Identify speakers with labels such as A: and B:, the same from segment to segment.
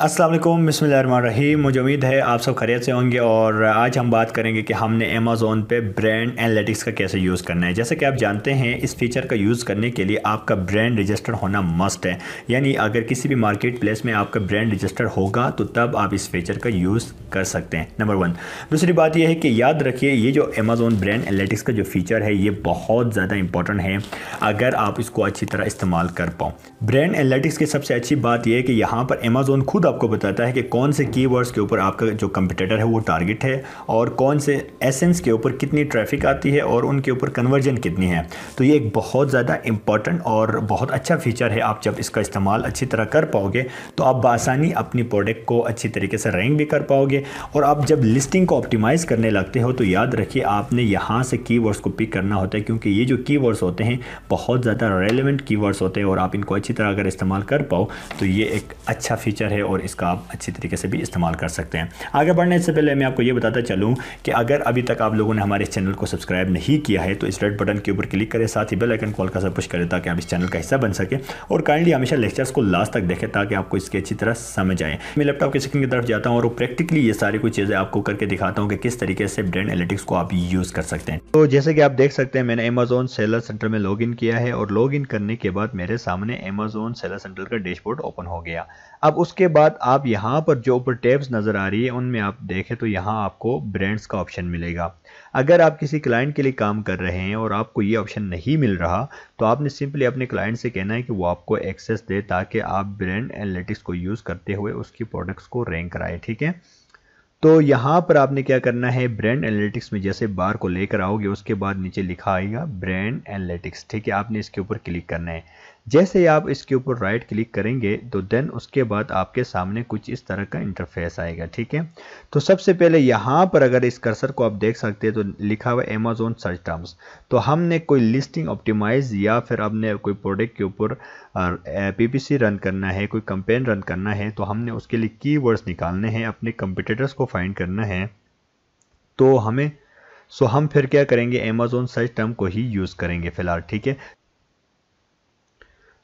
A: अस्सलाम बसमीम मुझे उम्मीद है आप सब खैरियत से होंगे और आज हम बात करेंगे कि हमने अमेज़ोन पे ब्रांड एनालिटिक्स का कैसे यूज़ करना है जैसे कि आप जानते हैं इस फीचर का यूज़ करने के लिए आपका ब्रांड रजिस्टर होना मस्ट है यानी अगर किसी भी मार्केट प्लेस में आपका ब्रांड रजिस्टर होगा तो तब आप इस फीचर का यूज़ कर सकते हैं नंबर वन दूसरी बात यह है कि याद रखिए ये जो अमेज़ोन ब्रांड एनालिटिक्स का जो फीचर है ये बहुत ज़्यादा इंपॉर्टेंट है अगर आप इसको अच्छी तरह इस्तेमाल कर पाओ ब्रांड एनालिटिक्स की सबसे अच्छी बात यह है कि यहाँ पर अमेज़ोन खुद आपको बताता है कि कौन से कीवर्ड्स के ऊपर आपका जो कंपटीटर है वो टारगेट है और कौन से एसेंस के ऊपर कितनी ट्रैफिक आती है और उनके ऊपर कन्वर्जन कितनी है तो ये एक बहुत ज़्यादा इंपॉर्टेंट और बहुत अच्छा फीचर है आप जब इसका इस्तेमाल अच्छी तरह कर पाओगे तो आप बासानी अपनी प्रोडक्ट को अच्छी तरीके से रैंक भी कर पाओगे और आप जब लिस्टिंग को ऑप्टिमाइज़ करने लगते हो तो याद रखिए आपने यहाँ से की को पिक करना होता है क्योंकि ये जो की होते हैं बहुत ज़्यादा रेलिवेंट की होते हैं और आप इनको अच्छी तरह अगर इस्तेमाल कर पाओ तो ये एक अच्छा फीचर है और और इसका आप अच्छी तरीके से भी इस्तेमाल कर सकते हैं आगे बढ़ने से पहले मैं आपको ये बताता चलूँ कि अगर अभी तक आप लोगों ने हमारे इस चैनल को सब्सक्राइब नहीं किया है तो इस रेड बटन के ऊपर क्लिक करें साथ ही बेलाइकन कॉल का सब कुछ करें ताकि आप इस चैनल का हिस्सा बन सकें और काइंडली हमेशा लेक्चर्स को लास्ट तक देखें ताकि आपको इसकी अच्छी तरह समझ आए मैं लैपटॉप के स्क्रीन की तरफ जाता हूँ और प्रैक्टिकली ये सारी कुछ चीज़ें आपको करके दिखाता हूँ कि किस तरीके से ब्रांड एनालिटिक्स को आप यूज़ कर सकते हैं तो जैसे कि आप देख सकते हैं मैंने अमेजोन सेलर सेंटर में लॉग किया है और लॉग करने के बाद मेरे सामने अमेजोन सेलर सेंटर का डैशबोर्ड ओपन हो गया अब उसके बाद आप यहाँ पर जो ऊपर टैब्स नज़र आ रही है उनमें आप देखें तो यहाँ आपको ब्रांड्स का ऑप्शन मिलेगा अगर आप किसी क्लाइंट के लिए काम कर रहे हैं और आपको ये ऑप्शन नहीं मिल रहा तो आपने सिंपली अपने क्लाइंट से कहना है कि वो आपको एक्सेस दे ताकि आप ब्रांड एनालिटिक्स को यूज़ करते हुए उसकी प्रोडक्ट्स को रैंक कराए ठीक है तो यहाँ पर आपने क्या करना है ब्रांड एनालिटिक्स में जैसे बार को लेकर आओगे उसके बाद नीचे लिखा आएगा ब्रांड एनालिटिक्स ठीक है आपने इसके ऊपर क्लिक करना है जैसे ही आप इसके ऊपर राइट क्लिक करेंगे तो देन उसके बाद आपके सामने कुछ इस तरह का इंटरफेस आएगा ठीक है तो सबसे पहले यहाँ पर अगर इस कर्सर को आप देख सकते हैं तो लिखा हुआ अमेजोन सर्च टर्म्स तो हमने कोई लिस्टिंग ऑप्टिमाइज या फिर हमने कोई प्रोडक्ट के ऊपर पीपीसी रन करना है कोई कंपेन रन करना है तो हमने उसके लिए की निकालने हैं अपने कंपिटिटर्स को फाइंड करना है तो हमें सो so, हम फिर क्या करेंगे अमेजोन सर्च टर्म को ही यूज़ करेंगे फिलहाल ठीक है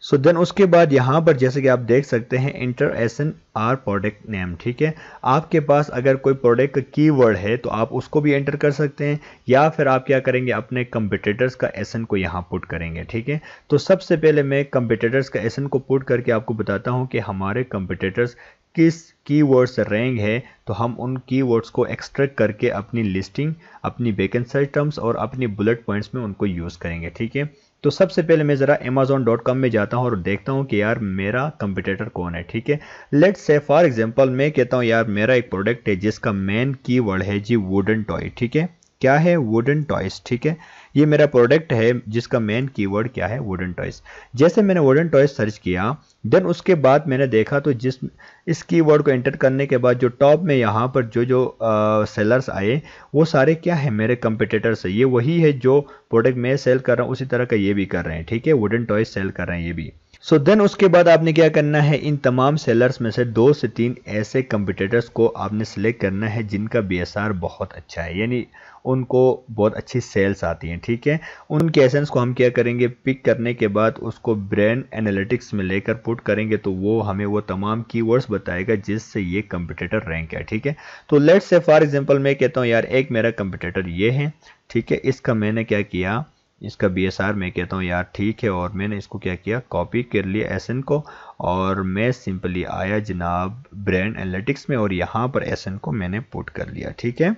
A: सो so देन उसके बाद यहाँ पर जैसे कि आप देख सकते हैं enter ASIN or product name ठीक है आपके पास अगर कोई प्रोडक्ट का की वर्ड है तो आप उसको भी एंटर कर सकते हैं या फिर आप क्या करेंगे अपने कंपिटेटर्स का एस को यहाँ पुट करेंगे ठीक है तो सबसे पहले मैं कंपिटेटर्स का एस को पुट करके आपको बताता हूँ कि हमारे कंपिटेटर्स किस कीवर्ड से रैंक है तो हम उन कीवर्ड्स को एक्सट्रैक्ट करके अपनी लिस्टिंग अपनी वेकेंसी टर्म्स और अपनी बुलेट पॉइंट्स में उनको यूज़ करेंगे ठीक है तो सबसे पहले मैं ज़रा अमेजोन डॉट कॉम में जाता हूँ और देखता हूँ कि यार मेरा कंपिटेटर कौन है ठीक है लेट से फॉर एग्जाम्पल मैं कहता हूँ यार मेरा एक प्रोडक्ट है जिसका मेन कीवर्ड है जी वुडन टॉय ठीक है क्या है वुडन टॉयस ठीक है ये मेरा प्रोडक्ट है जिसका मेन कीवर्ड क्या है वुडन टॉयस जैसे मैंने वुडन टॉयस सर्च किया देन उसके बाद मैंने देखा तो जिस इस कीवर्ड को एंटर करने के बाद जो टॉप में यहाँ पर जो जो आ, सेलर्स आए वो सारे क्या है मेरे कंपिटिटर्स है ये वही है जो प्रोडक्ट मैं सेल कर रहा हूँ उसी तरह का ये भी कर रहे हैं ठीक है वुडन टॉयस सेल कर रहे हैं ये भी सो so देन उसके बाद आपने क्या करना है इन तमाम सेलर्स में से दो से तीन ऐसे कंपिटेटर्स को आपने सेलेक्ट करना है जिनका बी बहुत अच्छा है यानी उनको बहुत अच्छी सेल्स आती हैं ठीक है उनके एसेंस को हम क्या करेंगे पिक करने के बाद उसको ब्रांड एनालिटिक्स में लेकर पुट करेंगे तो वो हमें वो तमाम कीवर्ड्स बताएगा जिससे ये कंपिटेटर रैंक है ठीक है तो लेट्स से फॉर एग्जांपल मैं कहता हूँ यार एक मेरा कंपिटेटर ये है ठीक है इसका मैंने क्या किया इसका बी एस आर मैं कहता हूँ यार ठीक है और मैंने इसको क्या किया कॉपी कर लिया एस एन को और मैं सिंपली आया जनाब ब्रांड एनालिटिक्स में और यहाँ पर एस को मैंने पुट कर लिया ठीक है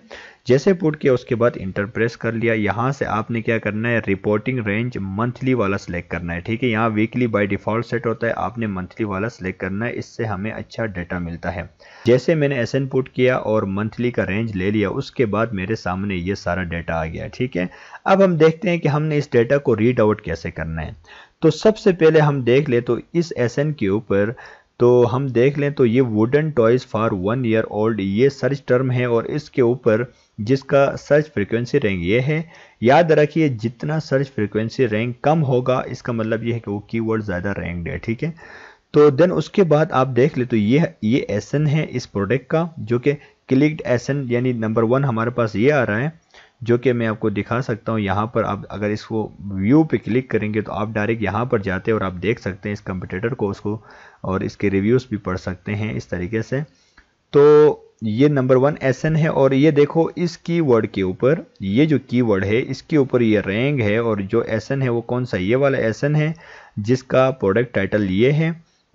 A: जैसे पुट किया उसके बाद इंटर प्रेस कर लिया यहाँ से आपने क्या करना है रिपोर्टिंग रेंज मंथली वाला सिलेक्ट करना है ठीक है यहाँ वीकली बाय डिफ़ॉल्ट सेट होता है आपने मंथली वाला सिलेक्ट करना है इससे हमें अच्छा डाटा मिलता है जैसे मैंने एस पुट किया और मंथली का रेंज ले लिया उसके बाद मेरे सामने ये सारा डाटा आ गया ठीक है अब हम देखते हैं कि हमने इस डाटा को रीड आउट कैसे करना है तो सबसे पहले हम देख लें तो इस एस एन के ऊपर तो हम देख लें तो ये wooden toys for one year old ये सर्च टर्म है और इसके ऊपर जिसका सर्च फ्रिक्वेंसी रैंक ये है याद रखिए जितना सर्च फ्रिक्वेंसी रैंक कम होगा इसका मतलब ये है कि वो कीवर्ड ज़्यादा रैंकड है ठीक है तो देन उसके बाद आप देख ले तो ये ये एसन है इस प्रोडक्ट का जो कि क्लिक्ड एसन यानी नंबर वन हमारे पास ये आ रहा है जो कि मैं आपको दिखा सकता हूँ यहाँ पर आप अगर इसको व्यू पे क्लिक करेंगे तो आप डायरेक्ट यहाँ पर जाते हैं और आप देख सकते हैं इस कंपटीटर को उसको और इसके रिव्यूज़ भी पढ़ सकते हैं इस तरीके से तो ये नंबर वन एस है और ये देखो इस की के ऊपर ये जो की है इसके ऊपर ये रेंग है और जो एस है वो कौन सा ये वाला एस है जिसका प्रोडक्ट टाइटल ये है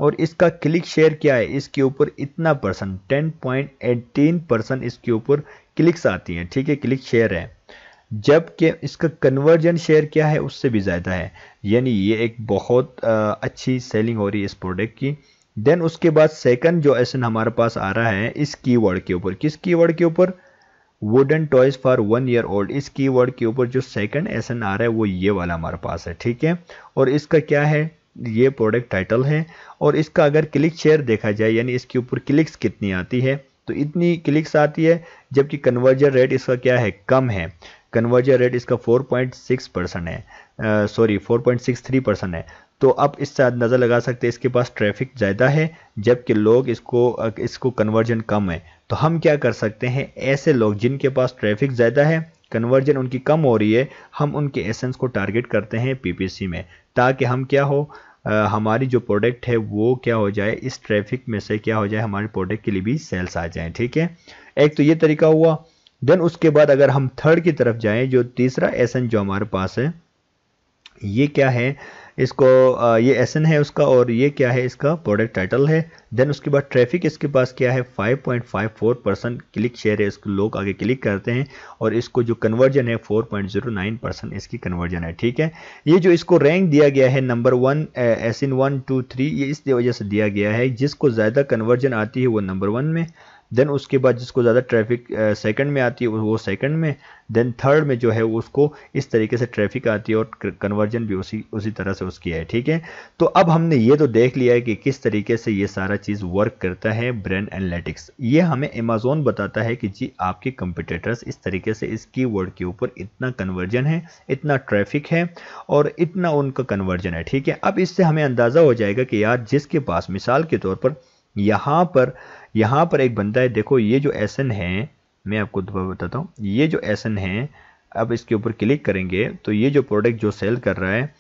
A: और इसका क्लिक शेयर क्या है इसके ऊपर इतना percent ten point eighteen percent इसके ऊपर क्लिक्स आती हैं ठीक है क्लिक शेयर है जबकि इसका कन्वर्जन शेयर क्या है उससे भी ज़्यादा है यानी ये एक बहुत आ, अच्छी सेलिंग हो रही है इस प्रोडक्ट की देन उसके बाद सेकंड जो एसन हमारे पास आ रहा है इस कीवर्ड के ऊपर किस कीवर्ड के ऊपर wooden toys for one year old इस कीवर्ड के ऊपर जो सेकंड एसन आ रहा है वो ये वाला हमारे पास है ठीक है और इसका क्या है ये प्रोडक्ट टाइटल है और इसका अगर क्लिक शेयर देखा जाए यानी इसके ऊपर क्लिक्स कितनी आती है तो इतनी क्लिक्स आती है जबकि कन्वर्जन रेट इसका क्या है कम है कन्वर्जन रेट इसका 4.6 परसेंट है सॉरी 4.63 परसेंट है तो आप इससे नज़र लगा सकते हैं इसके पास ट्रैफिक ज़्यादा है जबकि लोग इसको इसको कन्वर्जन कम है तो हम क्या कर सकते हैं ऐसे लोग जिनके पास ट्रैफिक ज़्यादा है कन्वर्जन उनकी कम हो रही है हम उनके एसेंस को टारगेट करते हैं पीपीसी में ताकि हम क्या हो आ, हमारी जो प्रोडक्ट है वो क्या हो जाए इस ट्रैफिक में से क्या हो जाए हमारे प्रोडक्ट के लिए भी सेल्स आ जाए ठीक है एक तो ये तरीका हुआ देन उसके बाद अगर हम थर्ड की तरफ जाएं जो तीसरा एसेंस जो हमारे पास है ये क्या है इसको ये एस है उसका और ये क्या है इसका प्रोडक्ट टाइटल है देन उसके बाद ट्रैफिक इसके पास क्या है 5.54 परसेंट क्लिक शेयर है इसको लोग आगे क्लिक करते हैं और इसको जो कन्वर्जन है 4.09 परसेंट इसकी कन्वर्जन है ठीक है ये जो इसको रैंक दिया गया है number one ASIN one two three ये इस वजह से दिया गया है जिसको ज़्यादा कन्वर्जन आती है वो नंबर वन में देन उसके बाद जिसको ज़्यादा ट्रैफिक सेकंड में आती है वो सेकंड में देन थर्ड में जो है उसको इस तरीके से ट्रैफिक आती है और कन्वर्जन भी उसी उसी तरह से उसकी है ठीक है तो अब हमने ये तो देख लिया है कि किस तरीके से ये सारा चीज़ वर्क करता है ब्रेन एनालिटिक्स ये हमें अमेजोन बताता है कि जी आपके कंपिटेटर्स इस तरीके से इस की के ऊपर इतना कन्वर्जन है इतना ट्रैफिक है और इतना उनका कन्वर्जन है ठीक है अब इससे हमें अंदाज़ा हो जाएगा कि यार जिसके पास मिसाल के तौर पर यहाँ पर यहाँ पर एक बनता है देखो ये जो एसन है मैं आपको दोबारा बताता हूँ ये जो एसन है आप इसके ऊपर क्लिक करेंगे तो ये जो प्रोडक्ट जो सेल कर रहा है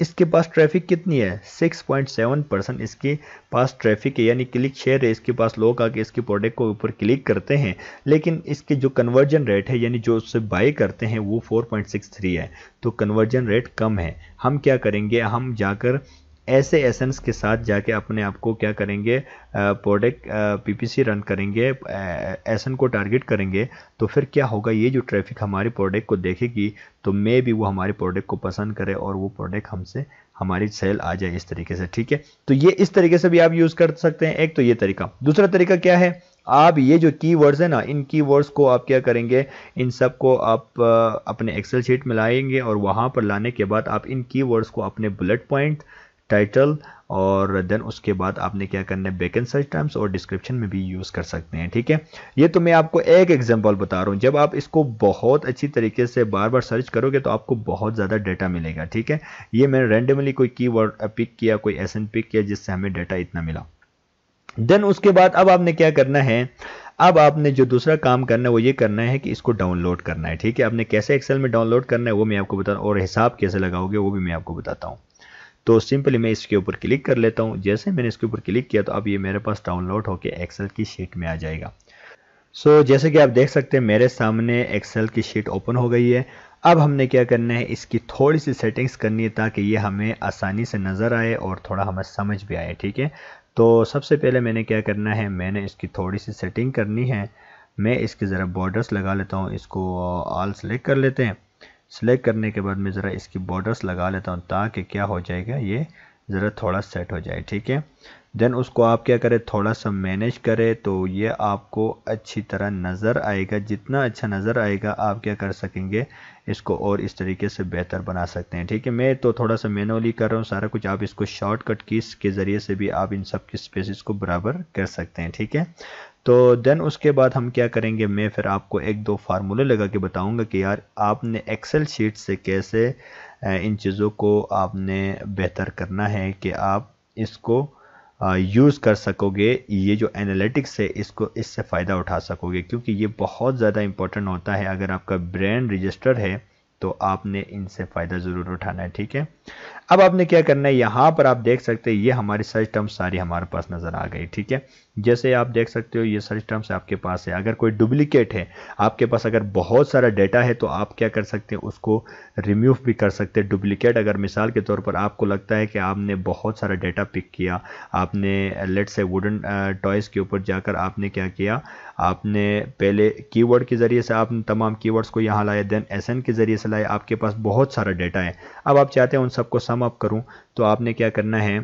A: इसके पास ट्रैफिक कितनी है 6.7 परसेंट इसके पास ट्रैफिक है यानी क्लिक शेयर है इसके पास लोग आके इसके प्रोडक्ट को ऊपर क्लिक करते हैं लेकिन इसके जो कन्वर्जन रेट है यानी जो उससे बाई करते हैं वो 4.63 है तो कन्वर्जन रेट कम है हम क्या करेंगे हम जाकर ऐसे एसेंस के साथ जाके अपने आप को क्या करेंगे प्रोडक्ट पीपीसी रन करेंगे एसन को टारगेट करेंगे तो फिर क्या होगा ये जो ट्रैफिक हमारे प्रोडक्ट को देखेगी तो मे भी वो हमारे प्रोडक्ट को पसंद करे और वो प्रोडक्ट हमसे हमारी सेल आ जाए इस तरीके से ठीक है तो ये इस तरीके से भी आप यूज़ कर सकते हैं एक तो ये तरीका दूसरा तरीका क्या है आप ये जो कीवर्ड्स हैं ना इन कीवर्ड्स को आप क्या करेंगे इन सब को आप अपने एक्सेल शीट में लाएंगे और वहाँ पर लाने के बाद आप इन कीवर्ड्स को अपने बुलेट पॉइंट टाइटल और देन उसके बाद आपने क्या करना है बेकन सर्च टर्म्स और डिस्क्रिप्शन में भी यूज़ कर सकते हैं ठीक है ये तो मैं आपको एक एग्जांपल बता रहा हूँ जब आप इसको बहुत अच्छी तरीके से बार बार सर्च करोगे तो आपको बहुत ज़्यादा डाटा मिलेगा ठीक है ये मैंने रेंडमली कोई की पिक किया कोई एस पिक किया जिससे हमें डाटा इतना मिला देन उसके बाद अब आपने क्या करना है अब आपने जो दूसरा काम करना है वो ये करना है कि इसको डाउनलोड करना है ठीक है आपने कैसे एक्सेल में डाउनलोड करना है वो मैं आपको बता और हिसाब कैसे लगाओगे वो भी मैं आपको बताता हूँ तो सिंपली मैं इसके ऊपर क्लिक कर लेता हूँ जैसे मैंने इसके ऊपर क्लिक किया तो अब ये मेरे पास डाउनलोड होकर एक्सेल की शीट में आ जाएगा सो so, जैसे कि आप देख सकते हैं मेरे सामने एक्सेल की शीट ओपन हो गई है अब हमने क्या करना है इसकी थोड़ी सी सेटिंग्स करनी है ताकि ये हमें आसानी से नज़र आए और थोड़ा हमें समझ भी आए ठीक है तो सबसे पहले मैंने क्या करना है मैंने इसकी थोड़ी सी सेटिंग करनी है मैं इसके ज़रा बॉर्डर्स लगा लेता हूँ इसको ऑल सेलेक्ट कर लेते हैं सेलेक्ट करने के बाद मैं ज़रा इसकी बॉर्डर्स लगा लेता हूँ ताकि क्या हो जाएगा ये ज़रा थोड़ा सेट हो जाए ठीक है देन उसको आप क्या करें थोड़ा सा मैनेज करें तो ये आपको अच्छी तरह नज़र आएगा जितना अच्छा नज़र आएगा आप क्या कर सकेंगे इसको और इस तरीके से बेहतर बना सकते हैं ठीक है मैं तो थोड़ा सा मैनुअली कर रहा हूँ सारा कुछ आप इसको शॉर्टकट कीस के ज़रिए से भी आप इन सब की स्पेसिस को बराबर कर सकते हैं ठीक है तो देन उसके बाद हम क्या करेंगे मैं फिर आपको एक दो फार्मूले लगा के बताऊंगा कि यार आपने एक्सेल शीट से कैसे इन चीज़ों को आपने बेहतर करना है कि आप इसको यूज़ कर सकोगे ये जो एनालिटिक्स है इसको इससे फ़ायदा उठा सकोगे क्योंकि ये बहुत ज़्यादा इंपॉर्टेंट होता है अगर आपका ब्रांड रजिस्टर है तो आपने इनसे फ़ायदा ज़रूर उठाना है ठीक है अब आपने क्या करना है यहाँ पर आप देख सकते हैं ये हमारी सर्च टर्म्स सारी हमारे पास नज़र आ गई ठीक है जैसे आप देख सकते हो ये सर्च टर्म्स आपके पास है अगर कोई डुप्लीकेट है आपके पास अगर बहुत सारा डेटा है तो आप क्या कर सकते हैं उसको रिमूव भी कर सकते हैं डुप्लीकेट अगर मिसाल के तौर पर आपको लगता है कि आपने बहुत सारा डेटा पिक किया आपने लेट से वुडन टॉयज़ के ऊपर जाकर आपने क्या किया आपने पहले कीवर्ड के ज़रिए से आपने तमाम कीवर्ड्स को यहाँ लाया देन एसएन के ज़रिए से लाए आपके पास बहुत सारा डेटा है अब आप चाहते हैं उन सबको सम अप करूँ तो आपने क्या करना है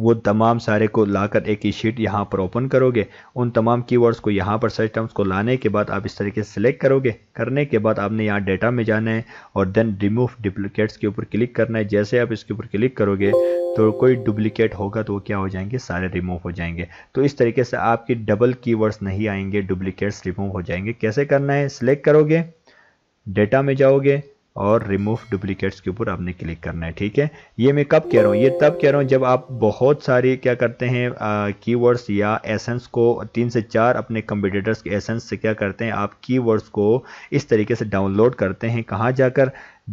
A: वो तमाम सारे को लाकर एक ही शीट यहाँ पर ओपन करोगे उन तमाम कीवर्ड्स को यहाँ पर सर्च टर्म्स को लाने के बाद आप इस तरीके से सिलेक्ट करोगे करने के बाद आपने यहाँ डेटा में जाना है और देन रिमूव डुप्लीकेट्स के ऊपर क्लिक करना है जैसे आप इसके ऊपर क्लिक करोगे तो कोई डुप्लीकेट होगा तो वो क्या हो जाएंगे सारे रिमूव हो जाएंगे तो इस तरीके से आपके डबल की नहीं आएंगे डुप्लीकेट्स रिमूव हो जाएंगे कैसे करना है सिलेक्ट करोगे डेटा में जाओगे और रिमूव डुप्लीकेट्स के ऊपर आपने क्लिक करना है ठीक है ये मैं कब कह रहा हूँ ये तब कह रहा हूँ जब आप बहुत सारे क्या करते हैं कीवर्ड्स या एसेंस को तीन से चार अपने कंप्यूटेटर्स के एसेंस से क्या करते हैं आप कीवर्ड्स को इस तरीके से डाउनलोड करते हैं कहाँ जाकर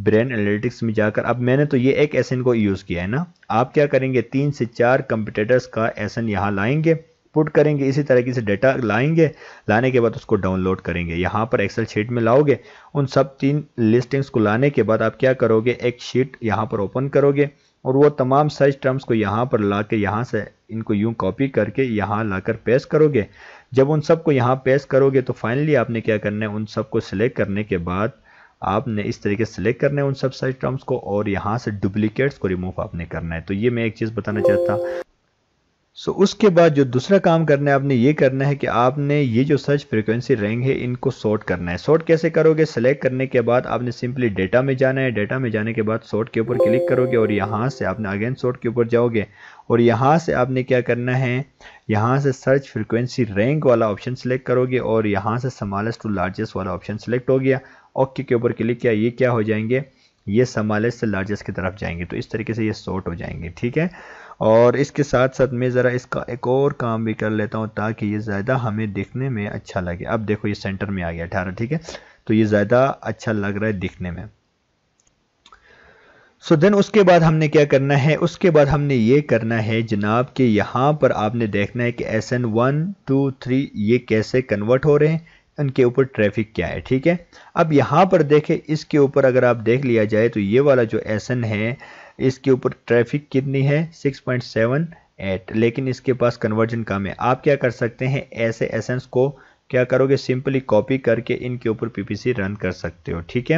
A: ब्रेन एनालिटिक्स में जाकर अब मैंने तो ये एक एसन को यूज़ किया है ना आप क्या करेंगे तीन से चार कंप्यूटेटर्स का एसन यहाँ लाएंगे पुट करेंगे इसी तरीके से डेटा लाएंगे लाने के बाद उसको डाउनलोड करेंगे यहाँ पर एक्सेल शीट में लाओगे उन सब तीन लिस्टिंग्स को लाने के बाद आप क्या करोगे एक शीट यहाँ पर ओपन करोगे और वो तमाम सर्च टर्म्स को यहाँ पर ला के यहाँ से इनको यूँ कॉपी करके यहाँ लाकर पेस्ट करोगे जब उन सबको यहाँ पेस्ट करोगे तो फाइनली आपने क्या करना है उन सबको सिलेक्ट करने के बाद आपने इस तरीके से सिलेक्ट करना है उन सब सर्च टर्म्स को और यहाँ से डुप्लीकेट्स को रिमूव आपने करना है तो ये मैं एक चीज़ बताना चाहता सो उसके बाद जो दूसरा काम करना है आपने ये करना है कि आपने ये जो सर्च फ्रिक्वेंसी रेंग है इनको सॉर्ट करना है सॉर्ट कैसे करोगे सेलेक्ट करने के बाद आपने सिंपली डेटा में जाना है डेटा में जाने के बाद सॉर्ट के ऊपर क्लिक करोगे और यहाँ से आपने अगेन सॉर्ट के ऊपर जाओगे और यहाँ से आपने क्या करना है यहाँ से सर्च फ्रिक्वेंसी रैंक वाला ऑप्शन सेलेक्ट करोगे और यहाँ से समालेस्ट टू लार्जेस्ट वाला ऑप्शन सेलेक्ट हो गया ओके के ऊपर क्लिक किया ये क्या हो जाएंगे ये समालेस्ट से लार्जेस्ट की तरफ जाएंगे तो इस तरीके से ये सॉर्ट हो जाएंगे ठीक है और इसके साथ साथ मैं ज़रा इसका एक और काम भी कर लेता हूँ ताकि ये ज़्यादा हमें दिखने में अच्छा लगे अब देखो ये सेंटर में आ गया अठारह ठीक है तो ये ज़्यादा अच्छा लग रहा है दिखने में सो so देन उसके बाद हमने क्या करना है उसके बाद हमने ये करना है जनाब कि यहाँ पर आपने देखना है कि ASIN one two three ये कैसे कन्वर्ट हो रहे हैं इनके ऊपर ट्रैफिक क्या है ठीक है अब यहाँ पर देखें इसके ऊपर अगर आप देख लिया जाए तो ये वाला जो एस एन है इसके ऊपर ट्रैफिक कितनी है 6.78 लेकिन इसके पास कन्वर्जन कम है आप क्या कर सकते हैं ऐसे एसेंस को क्या करोगे सिंपली कॉपी करके इनके ऊपर पीपीसी रन कर सकते हो ठीक है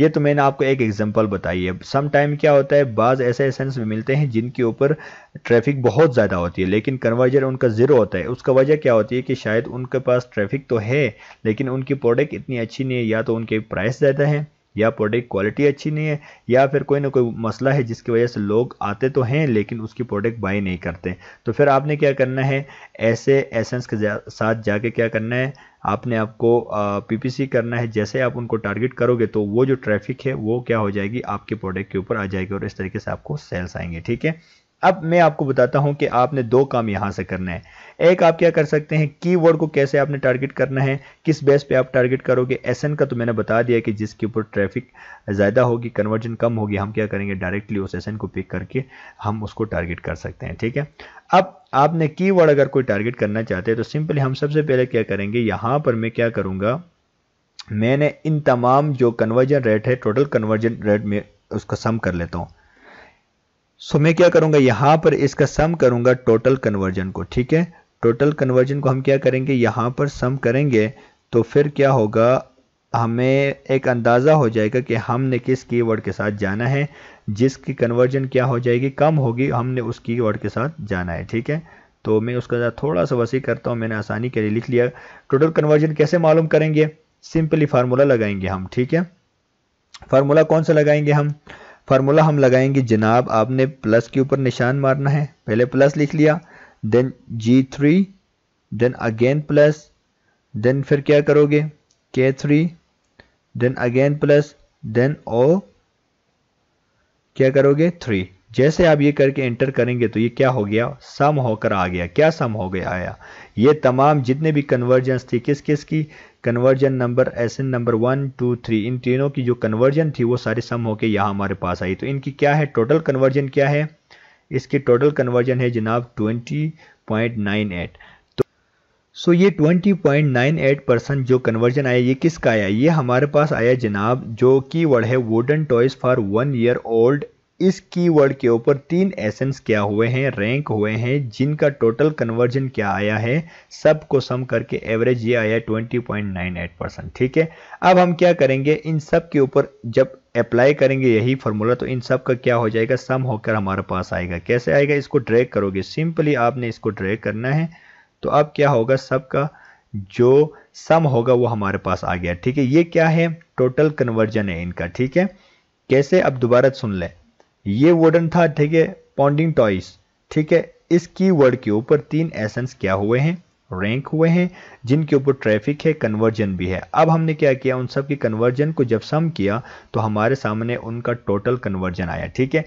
A: ये तो मैंने आपको एक एग्जांपल बताई है सम टाइम क्या होता है बाज ऐसे एसेंस में मिलते हैं जिनके ऊपर ट्रैफिक बहुत ज़्यादा होती है लेकिन कन्वर्जन उनका ज़ीरो होता है उसका वजह क्या होती है कि शायद उनके पास ट्रैफिक तो है लेकिन उनकी प्रोडक्ट इतनी अच्छी नहीं है या तो उनके प्राइस ज़्यादा है या प्रोडक्ट क्वालिटी अच्छी नहीं है या फिर कोई ना कोई मसला है जिसकी वजह से लोग आते तो हैं लेकिन उसकी प्रोडक्ट बाई नहीं करते तो फिर आपने क्या करना है ऐसे एसेंस के साथ जाके क्या करना है आपने आपको पीपीसी करना है जैसे आप उनको टारगेट करोगे तो वो जो ट्रैफिक है वो क्या हो जाएगी आपके प्रोडक्ट के ऊपर आ जाएगी और इस तरीके से आपको सेल्स आएंगे ठीक है अब मैं आपको बताता हूं कि आपने दो काम यहां से करना है एक आप क्या कर सकते हैं कीवर्ड को कैसे आपने टारगेट करना है किस बेस पे आप टारगेट करोगे एसएन का तो मैंने बता दिया कि जिसके ऊपर ट्रैफिक ज़्यादा होगी कन्वर्जन कम होगी हम क्या करेंगे डायरेक्टली उस एसएन को पिक करके हम उसको टारगेट कर सकते हैं ठीक है अब आपने की अगर कोई टारगेट करना चाहते हैं तो सिंपली हम सबसे पहले क्या करेंगे यहाँ पर मैं क्या करूँगा मैंने इन तमाम जो कन्वर्जन रेट है टोटल कन्वर्जन रेट में उसका सम कर लेता हूँ सो मैं क्या करूंगा यहां पर इसका सम करूंगा टोटल कन्वर्जन को ठीक है टोटल कन्वर्जन को हम क्या करेंगे यहाँ पर सम करेंगे तो फिर क्या होगा हमें एक अंदाज़ा हो जाएगा कि हमने किस कीवर्ड के साथ जाना है जिसकी कन्वर्जन क्या हो जाएगी कम होगी हमने उस कीवर्ड के साथ जाना है ठीक है तो मैं उसका थोड़ा सा वसी करता हूँ मैंने आसानी के लिए लिख लिया टोटल कन्वर्जन कैसे मालूम करेंगे सिंपली फार्मूला लगाएंगे हम ठीक है फार्मूला कौन सा लगाएंगे हम फार्मूला हम लगाएंगे जनाब आपने प्लस के ऊपर निशान मारना है पहले प्लस लिख लिया then G three then again plus then फिर क्या करोगे K three then again plus then O क्या करोगे थ्री जैसे आप ये करके एंटर करेंगे तो ये क्या हो गया सम होकर आ गया क्या सम हो गया आया ये तमाम जितने भी कन्वर्जेंस थी किस किस की conversion number ASIN number one two three इन तीनों की जो कन्वर्जन थी वो सारी सम होकर यहाँ हमारे पास आई तो इनकी क्या है टोटल कन्वर्जन क्या है इसकी टोटल कन्वर्जन है जनाब twenty point nine so so, ये 20.98 परसेंट जो कन्वर्जन आया ये किसका आया ये हमारे पास आया जनाब जो कीवर्ड है wooden toys for one year old इस कीवर्ड के ऊपर तीन एसेंस क्या हुए हैं रैंक हुए हैं जिनका टोटल कन्वर्जन क्या आया है सब को सम करके एवरेज ये आया 20.98 परसेंट ठीक है अब हम क्या करेंगे इन सब के ऊपर जब अप्लाई करेंगे यही फार्मूला तो इन सब का क्या हो जाएगा सम होकर हमारे पास आएगा कैसे आएगा इसको ड्रैक करोगे सिंपली आपने इसको ड्रैक करना है तो अब क्या होगा सबका जो सम होगा वो हमारे पास आ गया ठीक है ये क्या है टोटल कन्वर्जन है इनका ठीक है कैसे अब दोबारा सुन लें ये वर्डन था ठीक है पॉन्डिंग टॉयस ठीक है इस की वर्ड के ऊपर तीन एसेंस क्या हुए हैं रैंक हुए हैं जिनके ऊपर ट्रैफिक है कन्वर्जन भी है अब हमने क्या किया उन सब की कन्वर्जन को जब सम किया तो हमारे सामने उनका टोटल कन्वर्जन आया ठीक है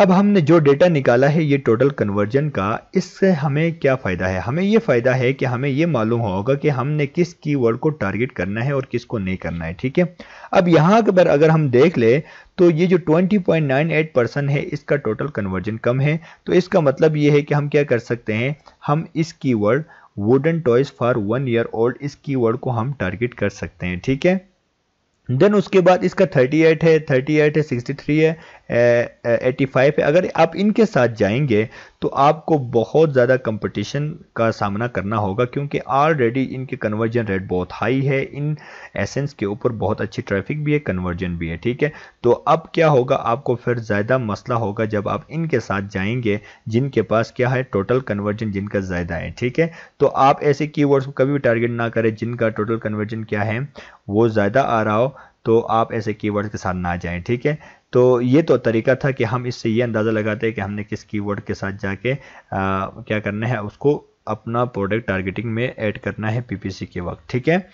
A: अब हमने जो डेटा निकाला है ये टोटल कन्वर्जन का इससे हमें क्या फ़ायदा है हमें ये फ़ायदा है कि हमें ये मालूम होगा कि हमने किस कीवर्ड को टारगेट करना है और किसको नहीं करना है ठीक है अब यहाँ पर अगर हम देख ले तो ये जो 20.98 परसेंट है इसका टोटल कन्वर्जन कम है तो इसका मतलब ये है कि हम क्या कर सकते हैं हम इस की wooden toys for one year old इस की को हम टारगेट कर सकते हैं ठीक है देन उसके बाद इसका 38 है 38 है 63 है ए, ए, 85 है अगर आप इनके साथ जाएंगे तो आपको बहुत ज़्यादा कंपटीशन का सामना करना होगा क्योंकि ऑलरेडी इनके कन्वर्जन रेट बहुत हाई है इन एसेंस के ऊपर बहुत अच्छी ट्रैफिक भी है कन्वर्जन भी है ठीक है तो अब क्या होगा आपको फिर ज़्यादा मसला होगा जब आप इनके साथ जाएंगे जिनके पास क्या है टोटल कन्वर्जन जिनका ज़्यादा है ठीक है तो आप ऐसे की को कभी भी टारगेट ना करें जिनका टोटल कन्वर्जन क्या है वो ज़्यादा आ रहा हो तो आप ऐसे कीवर्ड के साथ ना जाएं ठीक है तो ये तो तरीका था कि हम इससे ये अंदाज़ा लगाते हैं कि हमने किस कीवर्ड के साथ जाके आ, क्या करना है उसको अपना प्रोडक्ट टारगेटिंग में ऐड करना है पीपीसी के वक्त ठीक है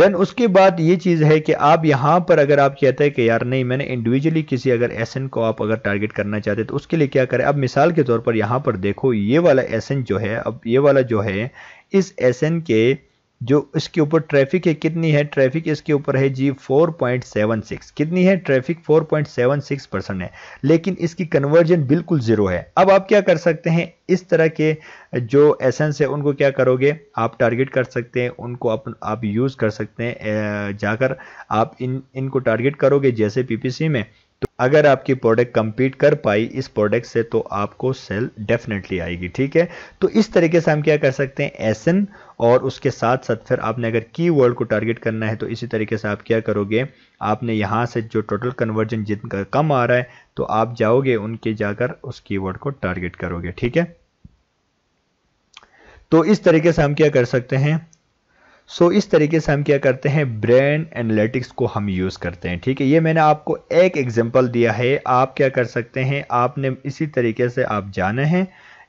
A: देन उसके बाद ये चीज़ है कि आप यहाँ पर अगर आप कहते हैं कि यार नहीं मैंने इंडिविजुअली किसी अगर एस को आप अगर टारगेट करना चाहते तो उसके लिए क्या करें अब मिसाल के तौर पर यहाँ पर देखो ये वाला एस जो है अब ये वाला जो है इस एस के जो इसके ऊपर ट्रैफिक है कितनी है ट्रैफिक इसके ऊपर है जी 4.76 कितनी है ट्रैफिक 4.76 परसेंट है लेकिन इसकी कन्वर्जन बिल्कुल ज़ीरो है अब आप क्या कर सकते हैं इस तरह के जो एसेंस है उनको क्या करोगे आप टारगेट कर सकते हैं उनको आप, आप यूज़ कर सकते हैं जाकर आप इन इनको टारगेट करोगे जैसे पीपीसी में तो अगर आपकी प्रोडक्ट कंपीट कर पाई इस प्रोडक्ट से तो आपको सेल डेफिनेटली आएगी ठीक है तो इस तरीके से हम क्या कर सकते हैं एस और उसके साथ साथ फिर आपने अगर की को टारगेट करना है तो इसी तरीके से आप क्या करोगे आपने यहाँ से जो टोटल कन्वर्जन जितना कम आ रहा है तो आप जाओगे उनके जाकर उस वर्ड को टारगेट करोगे ठीक है तो इस तरीके से हम क्या कर सकते हैं सो so, इस तरीके से हम क्या करते हैं ब्रेन एनालिटिक्स को हम यूज़ करते हैं ठीक है ये मैंने आपको एक एग्जांपल दिया है आप क्या कर सकते हैं आपने इसी तरीके से आप जाना है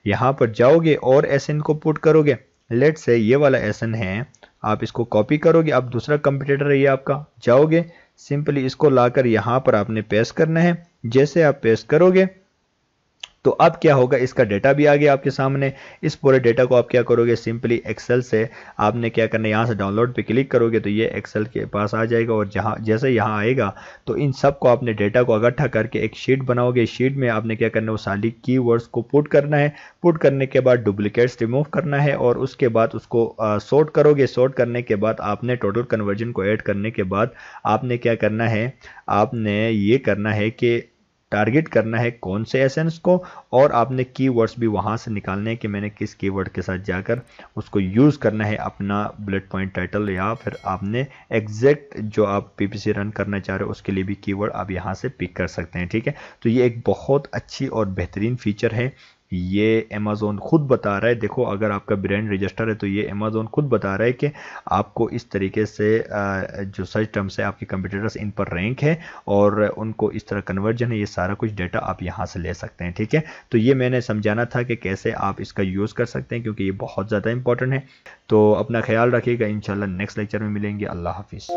A: यहाँ पर जाओगे और एस को पुट करोगे लेट से ये वाला एसन है आप इसको कॉपी करोगे आप दूसरा कंप्यूटर रहिए आपका जाओगे सिंपली इसको लाकर यहाँ पर आपने पेश करना है जैसे आप पेश करोगे तो अब क्या होगा इसका डेटा भी आ गया आपके सामने इस पूरे डेटा को आप क्या करोगे सिंपली एक्सेल से आपने क्या करना है यहाँ से डाउनलोड पे क्लिक करोगे तो ये एक्सेल के पास आ जाएगा और जहाँ जैसे यहाँ आएगा तो इन सब को आपने डेटा को इकट्ठा करके एक शीट बनाओगे शीट में आपने क्या करना है वो सारी की को पुट करना है पुट करने के बाद डुप्लीकेट्स रिमूव करना है और उसके बाद उसको सॉर्ट करोगे सॉर्ट करने के बाद आपने टोटल कन्वर्जन को ऐड करने के बाद आपने क्या करना है आपने ये करना है कि टारगेट करना है कौन से एसेंस को और आपने कीवर्ड्स भी वहाँ से निकालने हैं कि मैंने किस कीवर्ड के साथ जाकर उसको यूज़ करना है अपना बुलेट पॉइंट टाइटल या फिर आपने एग्जैक्ट जो आप पीपीसी रन करना चाह रहे हो उसके लिए भी कीवर्ड आप यहाँ से पिक कर सकते हैं ठीक है तो ये एक बहुत अच्छी और बेहतरीन फीचर है ये अमेज़ोन खुद बता रहा है देखो अगर आपका ब्रांड रजिस्टर है तो ये अमेज़ोन खुद बता रहा है कि आपको इस तरीके से जो सर्च टर्म्स है आपके कंप्यूटर्स इन पर रैंक है और उनको इस तरह कन्वर्जन है ये सारा कुछ डेटा आप यहाँ से ले सकते हैं ठीक है तो ये मैंने समझाना था कि कैसे आप इसका यूज़ कर सकते हैं क्योंकि ये बहुत ज़्यादा इंपॉर्टेंट है तो अपना ख्याल रखिएगा इन नेक्स्ट लेक्चर में मिलेंगे अल्लाह हाफिज़